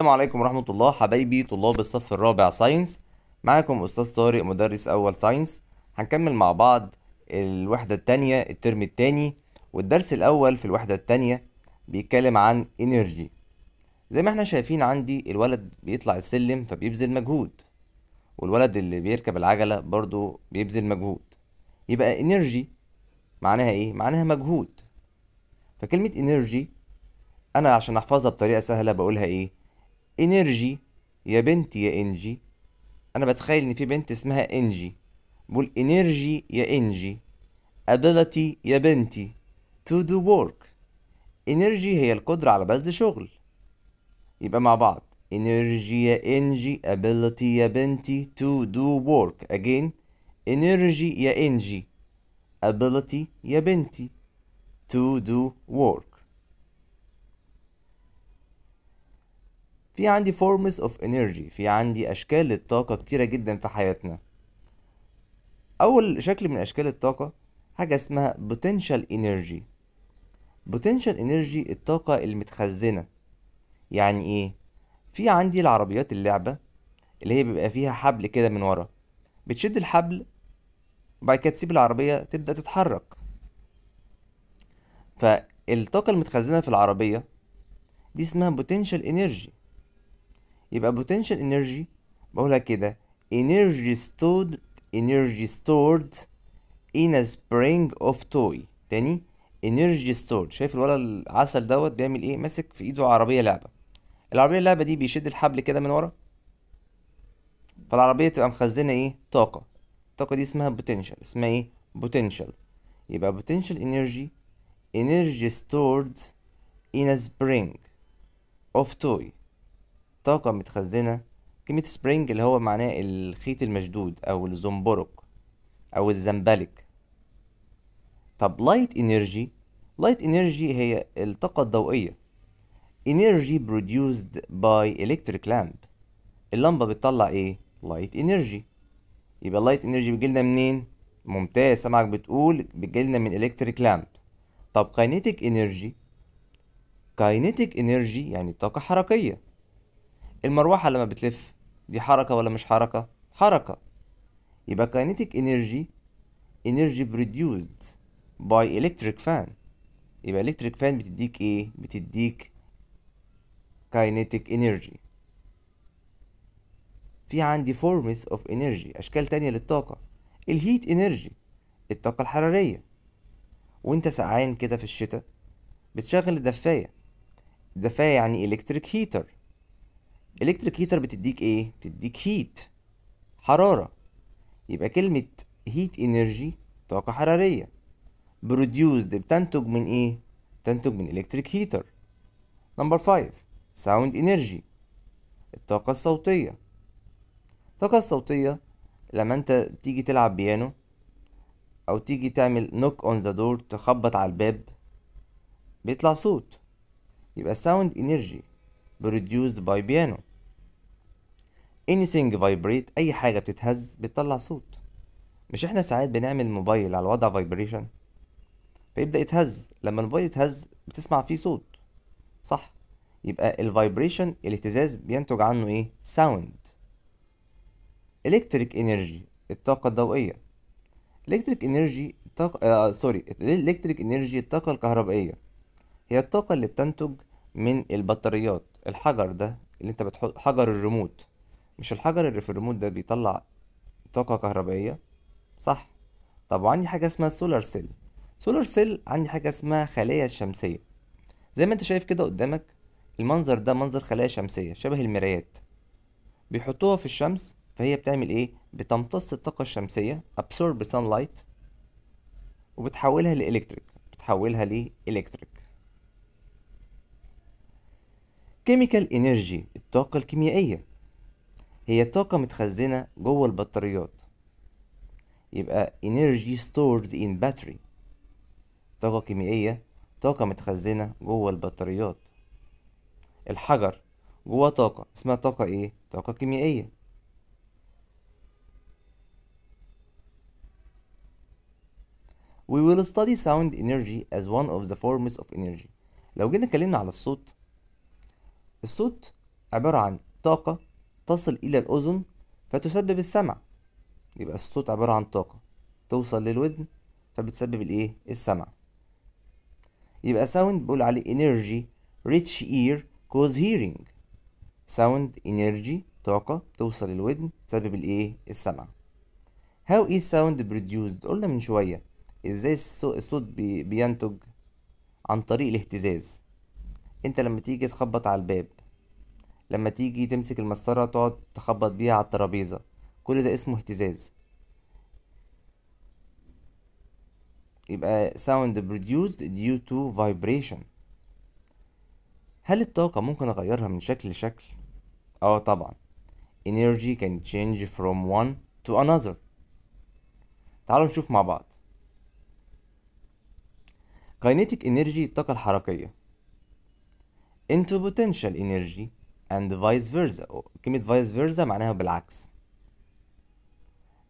السلام عليكم ورحمة الله حبايبي طلاب الصف الرابع ساينس معاكم أستاذ طارق مدرس أول ساينس هنكمل مع بعض الوحدة التانية الترم التاني والدرس الأول في الوحدة التانية بيتكلم عن إنرجي زي ما احنا شايفين عندي الولد بيطلع السلم فبيبذل مجهود والولد اللي بيركب العجلة برضو بيبذل مجهود يبقى إنرجي معناها إيه؟ معناها مجهود فكلمة إنرجي أنا عشان أحفظها بطريقة سهلة بقولها إيه؟ انرجي يا بنتي يا انجي انا بتخيل ان في بنت اسمها انجي بقول انرجي يا انجي ability يا بنتي to do work انرجي هي القدرة على بذل شغل يبقى مع بعض انرجي يا انجي ability يا بنتي to do work again انرجي يا انجي ability يا بنتي to do work في عندي forms of energy في عندي أشكال للطاقة كتيرة جدا في حياتنا أول شكل من أشكال الطاقة حاجة اسمها potential energy potential energy الطاقة المتخزنة يعني إيه؟ في عندي العربيات اللعبة اللي هي بيبقى فيها حبل كده من ورا بتشد الحبل وبعد كده تسيب العربية تبدأ تتحرك فالطاقة المتخزنة في العربية دي اسمها potential energy يبقى potential energy بقولها كده energy stored energy stored in a spring of toy تاني energy stored شايف الولد العسل دوت بيعمل ايه ماسك في ايده عربيه لعبه العربيه اللعبه دي بيشد الحبل كده من ورا فالعربيه تبقى مخزنه ايه طاقه الطاقه دي اسمها potential اسمها ايه potential يبقى potential energy energy stored in a spring of toy طاقة متخزنة كلمة سبرينج اللي هو معناه الخيط المشدود أو الزنبرك أو الزنبلك طب لايت انرجي لايت انرجي هي الطاقة الضوئية energy produced by electric lamp اللمبة بتطلع ايه لايت انرجي يبقى light انرجي بتجيلنا منين ممتاز سمعك بتقول بتجيلنا من electric lamp طب kinetic energy kinetic energy يعني طاقة حركية المروحة لما بتلف دي حركة ولا مش حركة؟ حركة يبقى كينيتيك انرجي energy produced by electric fan يبقى electric fan بتديك ايه؟ بتديك كينيتيك انرجي في عندي forms of energy أشكال تانية للطاقة الهيت energy الطاقة الحرارية وانت سقعان كده في الشتاء بتشغل الدفاية الدفاية يعني electric heater الكتريك هيتر بتديك ايه بتديك هيت حراره يبقى كلمه هيت انرجي طاقه حراريه بروديوسد بتنتج من ايه تنتج من الكتريك هيتر نمبر 5 ساوند انرجي الطاقه الصوتيه الطاقه الصوتيه لما انت تيجي تلعب بيانو او تيجي تعمل نوك اون ذا دور تخبط على الباب بيطلع صوت يبقى ساوند انرجي produced by piano anything vibrate اي حاجه بتتهز بتطلع صوت مش احنا ساعات بنعمل موبايل على وضع vibration فيبدا يتهز لما الموبايل يتهز بتسمع فيه صوت صح يبقى الفايبريشن الاهتزاز بينتج عنه ايه ساوند electric energy الطاقه الضوئيه electric energy طاقة آه سوري electric energy الطاقه الكهربائيه هي الطاقه اللي بتنتج من البطاريات الحجر ده اللي انت بتحط حجر الريموت مش الحجر اللي في الريموت ده بيطلع طاقة كهربائية صح طب وعندي حاجة اسمها سولار سيل سولار سيل عندي حاجة اسمها خلايا شمسية زي ما انت شايف كده قدامك المنظر ده منظر خلايا شمسية شبه المرايات بيحطوها في الشمس فهي بتعمل ايه بتمتص الطاقة الشمسية absorb sunlight وبتحولها لإلكتريك بتحولها لإلكتريك كيميكال انرجي الطاقة الكيميائية هي طاقة متخزنة جوه البطاريات يبقى energy stored in battery طاقة كيميائية طاقة متخزنة جوه البطاريات الحجر جوه طاقة اسمها طاقة ايه؟ طاقة كيميائية We will study sound energy as one of the forms of energy لو جينا اتكلمنا على الصوت الصوت عبارة عن طاقة تصل إلى الأذن فتسبب السمع يبقى الصوت عبارة عن طاقة توصل للودن فبتسبب الإيه؟ السمع يبقى ساوند بقول عليه energy reach ear cause hearing ساوند energy طاقة توصل للودن تسبب الإيه؟ السمع how is sound produced قلنا من شوية ازاي الصوت بينتج عن طريق الاهتزاز انت لما تيجي تخبط على الباب لما تيجي تمسك المسطرة تقعد تخبط بيها على الترابيزة كل ده اسمه اهتزاز يبقى sound produced due to vibration هل الطاقة ممكن أغيرها من شكل لشكل؟ اه طبعا energy can change from one to another تعالوا نشوف مع بعض kinetic energy الطاقة الحركية into potential energy and vice versa كلمة vice versa معناها بالعكس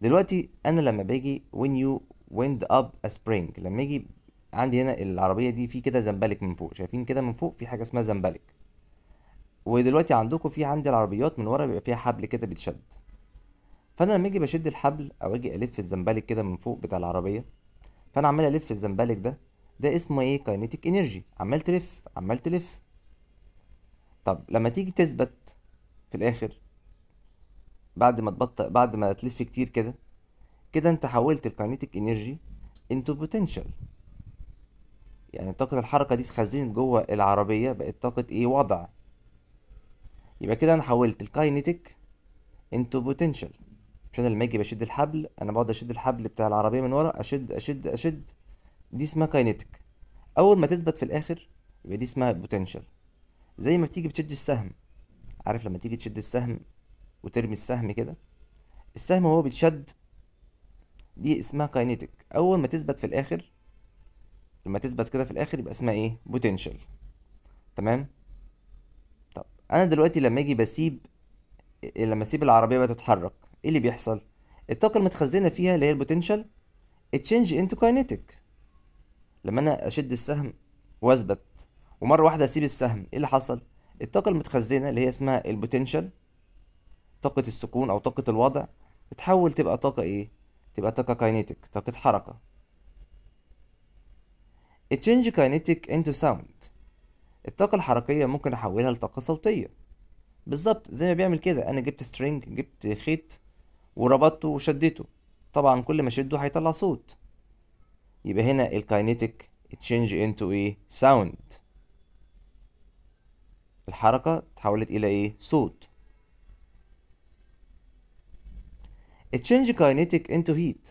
دلوقتي أنا لما باجي when you wind up a spring لما يجي عندي هنا العربية دي في كده زنبلك من فوق شايفين كده من فوق في حاجة اسمها زنبلك ودلوقتي عندكم في عندي العربيات من ورا بيبقى فيها حبل كده بيتشد فأنا لما أجي بشد الحبل أو أجي ألف الزنبلك كده من فوق بتاع العربية فأنا عمال ألف الزنبلك ده ده اسمه إيه كاينيتيك إنرجي عمال تلف عمال تلف طب لما تيجي تثبت في الاخر بعد ما تبطئ بعد ما تلف كتير كده كده انت حولت الكاينيتيك انرجي انتو بوتنشال يعني طاقة الحركة دي اتخزنت جوه العربية بقت طاقة ايه وضع يبقى كده انا حولت الكاينيتيك انتو بوتنشال عشان لما اجي بشد الحبل انا بقعد اشد الحبل بتاع العربية من ورا اشد اشد اشد دي اسمها كاينيتيك اول ما تثبت في الاخر يبقى دي اسمها بوتنشال زي ما بتيجي بتشد السهم عارف لما تيجي تشد السهم وترمي السهم كده السهم وهو بيتشد دي اسمها كاينيتك اول ما تثبت في الاخر لما تثبت كده في الاخر يبقى اسمها ايه بوتنشال تمام طب انا دلوقتي لما اجي بسيب لما اسيب العربيه بقى تتحرك ايه اللي بيحصل الطاقه المتخزنه فيها اللي هي البوتنشال اتشينج انتو كاينيتك لما انا اشد السهم واثبت ومره واحده اسيب السهم ايه اللي حصل الطاقه المتخزنه اللي هي اسمها البوتنشال طاقه السكون او طاقه الوضع تتحول تبقى طاقه ايه تبقى طاقه كاينيتك طاقه حركه التشينج كاينيتيك انتو ساوند الطاقه الحركيه ممكن احولها لطاقه صوتيه بالظبط زي ما بيعمل كده انا جبت سترينج جبت خيط وربطته وشدته طبعا كل ما شده هيطلع صوت يبقى هنا الكاينيتك تشينج انتو ايه ساوند الحركة تحولت إلى إيه؟ صوت Change kinetic into heat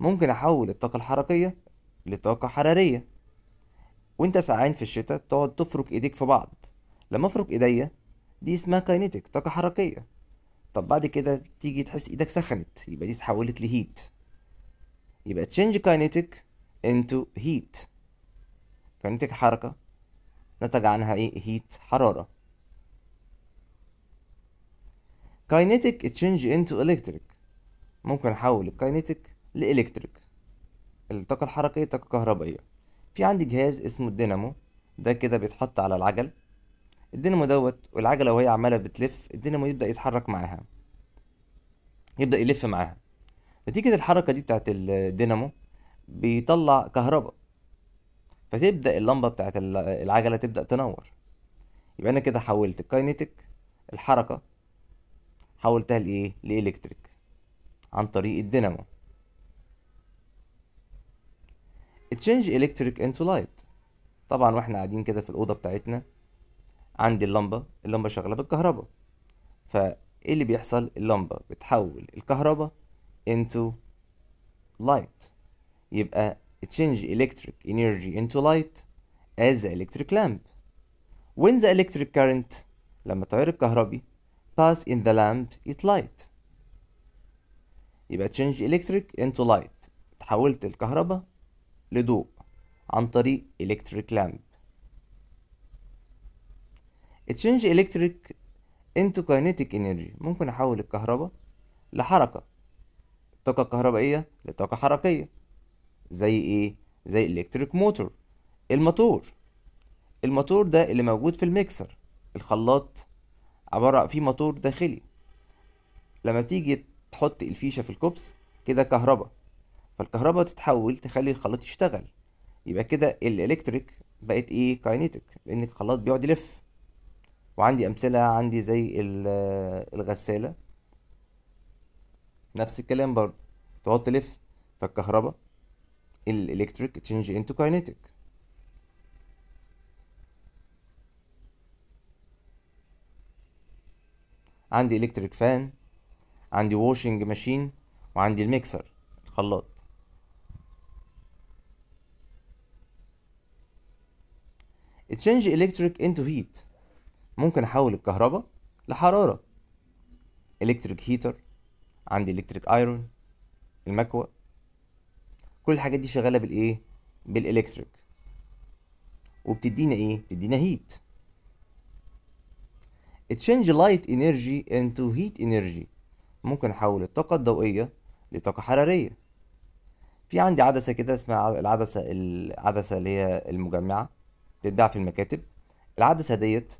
ممكن أحول الطاقة الحركية لطاقة حرارية وأنت سقعان في الشتاء تقعد تفرك إيديك في بعض لما أفرك إيديا دي اسمها kinetic طاقة حركية طب بعد كده تيجي تحس إيدك سخنت يبقى دي اتحولت لهيت يبقى change kinetic into heat كاينيتك حركة نتج عنها ايه هيت حرارة كاينيتيك تشينج انتو الكتريك ممكن احول الكاينيتيك لإلكتريك الطاقة الحركية طاقة كهربائية في عندي جهاز اسمه الدينامو ده كده بيتحط على العجل الدينامو دوت والعجلة وهي عمالة بتلف الدينامو يبدأ يتحرك معاها يبدأ يلف معاها نتيجة الحركة دي بتاعت الدينامو بيطلع كهرباء فتبدا اللمبه بتاعه العجله تبدا تنور يبقى انا كده حولت الكاينيتك الحركه حولتها لايه لالكتريك عن طريق الدينامو تشينج الكتريك انتو لايت طبعا واحنا قاعدين كده في الاوضه بتاعتنا عندي اللمبه اللمبه شغاله بالكهرباء فايه اللي بيحصل اللمبه بتحول الكهرباء انتو لايت يبقى change electric energy into light as electric lamp. When the electric current لما التيار الكهربي pass in the lamp it light. يبقى change electric into light تحولت الكهرباء لضوء عن طريق electric lamp. change electric into kinetic energy ممكن أحول الكهرباء لحركة الطاقة الكهربائية لطاقة حركية زي ايه زي الكتريك موتور الماتور الماتور ده اللي موجود في الميكسر الخلاط عبارة في ماتور داخلي لما تيجي تحط الفيشة في الكوبس كده كهرباء فالكهرباء تتحول تخلي الخلاط يشتغل يبقى كده الالكتريك بقت ايه كاينيتك لان الخلاط بيقعد يلف وعندي امثله عندي زي الغساله نفس الكلام برضه تقعد تلف فالكهرباء electric change into kinetic عندي electric fan عندي washing machine وعندي الميكسر الخلاط change electric into heat ممكن احول الكهرباء لحرارة electric heater عندي electric iron المكوى كل الحاجات دي شغاله بالايه بالالكتريك وبتدينا ايه بتدينا هيت تشينج لايت انرجي انتو هيت انرجي ممكن احول الطاقه الضوئيه لطاقه حراريه في عندي عدسه كده اسمها العدسه العدسه اللي هي المجمعه بتتباع في المكاتب العدسه ديت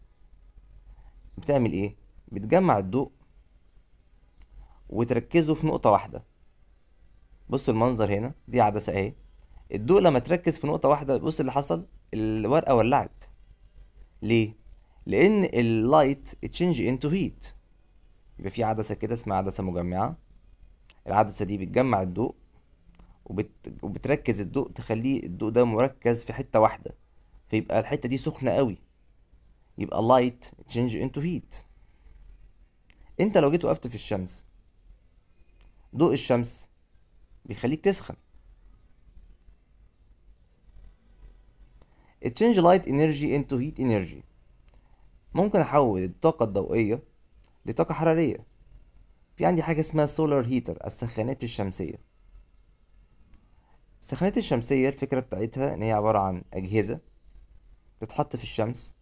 بتعمل ايه بتجمع الضوء وتركزه في نقطه واحده بصوا المنظر هنا دي عدسه اهي الضوء لما تركز في نقطه واحده بص اللي حصل الورقه ولعت ليه لان اللايت اتشينج انتو هيت يبقى في عدسه كده اسمها عدسه مجمعه العدسه دي بتجمع الضوء وبت... وبتركز الضوء تخليه الضوء ده مركز في حته واحده فيبقى الحته دي سخنه قوي يبقى لايت تشينج انتو هيت انت لو جيت وقفت في الشمس ضوء الشمس بيخليك تسخن تشينج light energy into هيت انرجي ممكن احول الطاقة الضوئية لطاقة حرارية في عندي حاجة اسمها سولار هيتر السخانات الشمسية السخانات الشمسية الفكرة بتاعتها ان هي عبارة عن اجهزة بتتحط في الشمس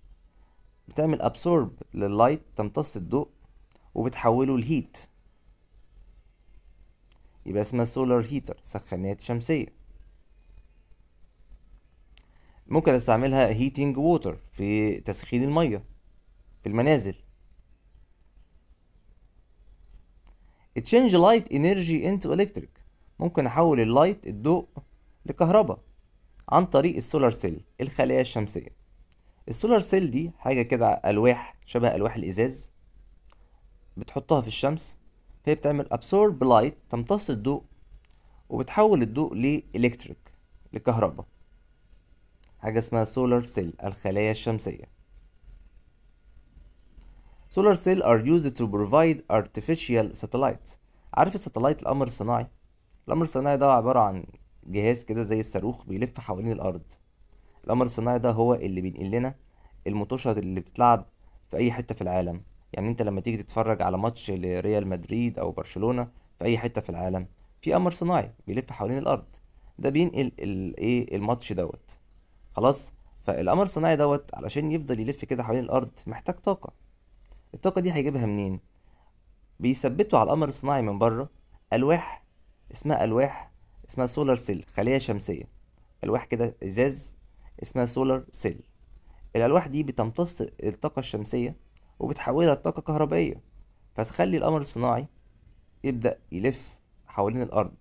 بتعمل ابسورب لللايت تمتص الضوء وبتحوله لهيت يبقى اسمها سولار هيتر سخانات شمسية ممكن استعملها هيتنج ووتر في تسخين المية في المنازل تشينج لايت انرجي انتو الكتريك ممكن احول اللايت الضوء لكهرباء عن طريق السولار سيل الخلايا الشمسية السولار سيل دي حاجة كده ألواح شبه ألواح الإزاز بتحطها في الشمس فهي بتعمل absorb light تمتص الضوء وبتحول الضوء لإلكتريك للكهرباء حاجة اسمها solar cell الخلايا الشمسية solar cell are used to provide artificial satellites عارف الساتلايت القمر الصناعي القمر الصناعي ده عبارة عن جهاز كده زي الصاروخ بيلف حوالين الأرض القمر الصناعي ده هو اللي بينقل لنا المطوشة اللي بتتلعب في أي حتة في العالم يعني انت لما تيجي تتفرج على ماتش لريال مدريد او برشلونه في اي حته في العالم في قمر صناعي بيلف حوالين الارض ده بينقل الايه الماتش دوت خلاص فالقمر الصناعي دوت علشان يفضل يلف كده حوالين الارض محتاج طاقه الطاقه دي هيجيبها منين بيثبتوا على القمر الصناعي من بره الواح اسمها الواح اسمها سولار سيل خليه شمسيه الواح كده ازاز اسمها سولار سيل الالواح دي بتمتص الطاقه الشمسيه وبتحولها لطاقة كهربائية فتخلي القمر الصناعي يبدأ يلف حوالين الأرض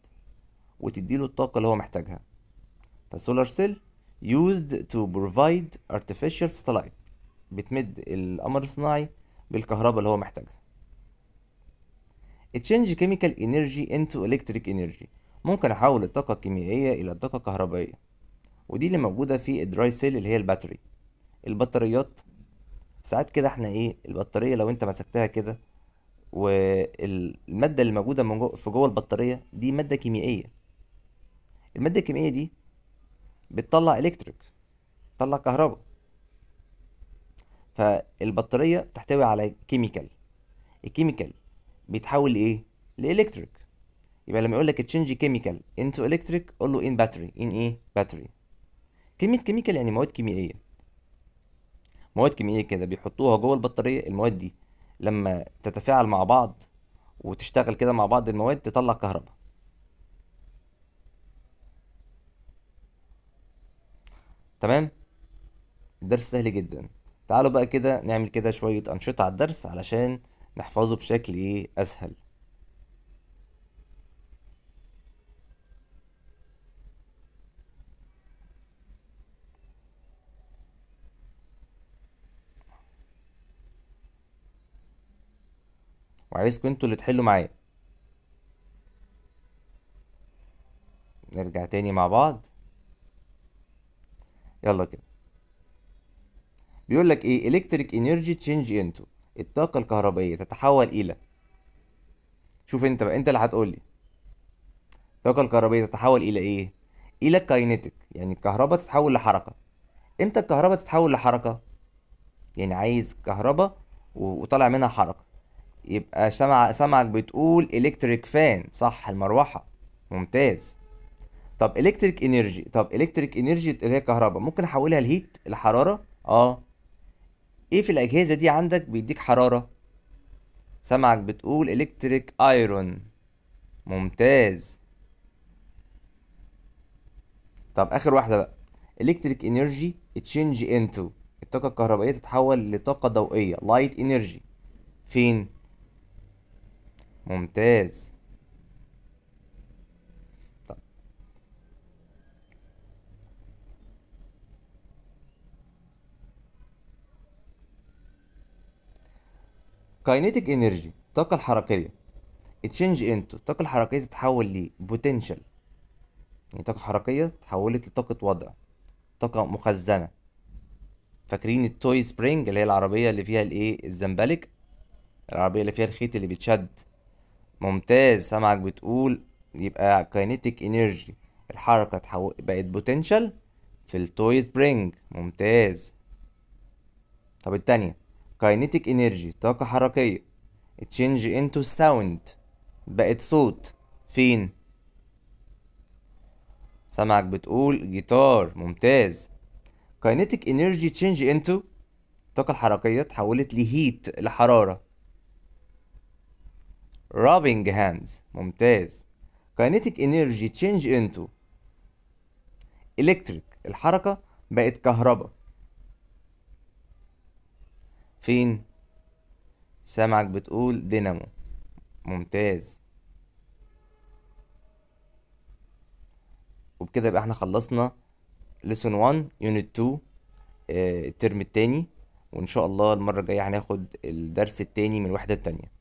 وتديله الطاقة اللي هو محتاجها فالسولار سيل used to provide artificial satellite بتمد القمر الصناعي بالكهرباء اللي هو محتاجها Change chemical energy into electric energy ممكن أحول الطاقة الكيميائية إلى طاقة كهربائية ودي اللي موجودة في الدراي سيل اللي هي الباتري البطاريات ساعات كده احنا ايه البطاريه لو انت مسكتها كده والماده اللي موجوده من جو- في جوه البطاريه دي ماده كيميائيه الماده الكيميائيه دي بتطلع الكتريك بتطلع كهرباء فالبطاريه بتحتوي على كيميكال الكيميكال بيتحول لايه لالكتريك يبقى لما يقول لك تشينج كيميكال انتو الكتريك قول له ان باتري ان ايه باتري كلمه كيميكال يعني مواد كيميائيه مواد كيميائيه كده بيحطوها جوه البطاريه المواد دي لما تتفاعل مع بعض وتشتغل كده مع بعض المواد تطلع كهرباء تمام الدرس سهل جدا تعالوا بقى كده نعمل كده شويه انشطه على الدرس علشان نحفظه بشكل ايه اسهل وعايزكم انتوا اللي تحلوا معايا نرجع تاني مع بعض يلا كده بيقول لك ايه الكتريك انرجي تشينج انتو الطاقه الكهربائيه تتحول الى شوف انت بقى انت اللي هتقول لي الطاقه الكهربائيه تتحول الى ايه الى كاينتيك يعني الكهرباء تتحول لحركه امتى الكهرباء تتحول لحركه يعني عايز كهرباء وطالع منها حركه يبقى سمع سمع بتقول الكتريك فان صح المروحه ممتاز طب الكتريك انرجي طب الكتريك انرجي اللي هي كهرباء ممكن احولها لهيت الحراره اه ايه في الاجهزه دي عندك بيديك حراره سمعك بتقول الكتريك ايرون ممتاز طب اخر واحده بقى الكتريك انرجي تشينج انتو الطاقه الكهربائيه تتحول لطاقه ضوئيه لايت انرجي فين ممتاز كاينيتيك انرجي الطاقة الحركية اتشينج انتو الطاقة الحركية تتحول بوتنشال يعني طاقة حركية تحولت لطاقة وضع طاقة مخزنة فاكرين التوي سبرينج اللي هي العربية اللي فيها الايه الزمبلك العربية اللي فيها الخيط اللي بيتشد ممتاز سامعك بتقول يبقى كاينيتيك انرجي الحركة تحول بقت بوتنشال في التوي سبرينج ممتاز طب التانية كاينيتيك انرجي طاقة حركية تشينج انتو ساوند بقت صوت فين سامعك بتقول جيتار ممتاز كاينيتيك انرجي تشينج انتو الطاقة الحركية اتحولت لهيت لحرارة rubbing hands ممتاز kinetic energy change into electric الحركة بقت كهرباء فين سامعك بتقول دينامو ممتاز وبكده يبقى احنا خلصنا lesson 1 unit 2 آه، الترم التاني وان شاء الله المرة الجاية هناخد الدرس التاني من الوحدة التانية